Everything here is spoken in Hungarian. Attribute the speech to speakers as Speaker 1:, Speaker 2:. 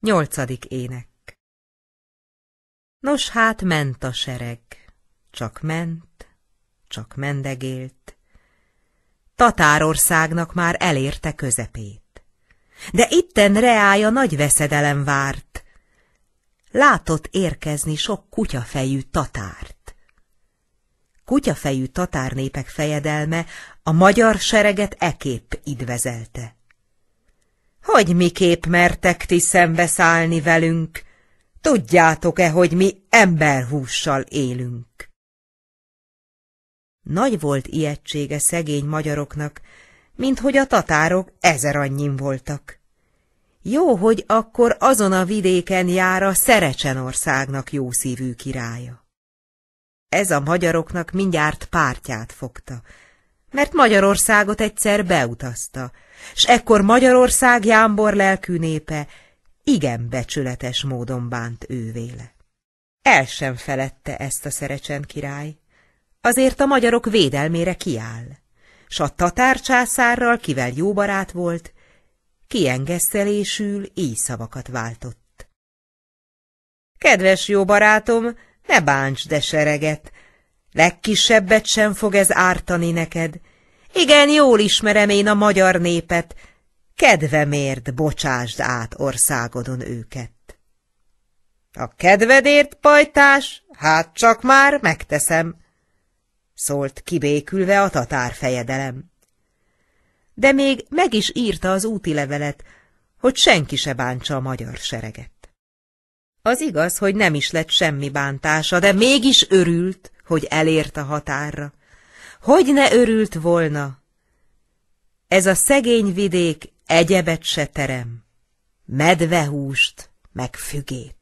Speaker 1: Nyolcadik ének Nos hát ment a sereg, csak ment, csak mendegélt. Tatárországnak már elérte közepét. De itten reája nagy veszedelem várt. Látott érkezni sok kutyafejű tatárt. Kutyafejű tatárnépek fejedelme a magyar sereget eképp idvezelte hogy miképp mertek ti szembeszállni velünk? Tudjátok-e, hogy mi emberhússal élünk? Nagy volt ijegysége szegény magyaroknak, mint hogy a tatárok ezer annyin voltak. Jó, hogy akkor azon a vidéken jár a Szerecsenországnak jószívű királya. Ez a magyaroknak mindjárt pártját fogta, mert Magyarországot egyszer beutazta, s ekkor Magyarország jámbor lelkű népe igen becsületes módon bánt ővéle. El sem felette ezt a szerecsen király, azért a magyarok védelmére kiáll, s a tatár császárral, kivel jó barát volt, kiengesztelésül így szavakat váltott. Kedves jó barátom, ne bánts de sereget, legkisebbet sem fog ez ártani neked, igen, jól ismerem én a magyar népet, kedvemért bocsásd át országodon őket. A kedvedért, pajtás, hát csak már megteszem, szólt kibékülve a tatár fejedelem. De még meg is írta az úti levelet, hogy senki se bántsa a magyar sereget. Az igaz, hogy nem is lett semmi bántása, de mégis örült, hogy elért a határra, hogy ne örült volna? Ez a szegény vidék egyebet se terem, medvehúst meg fügét.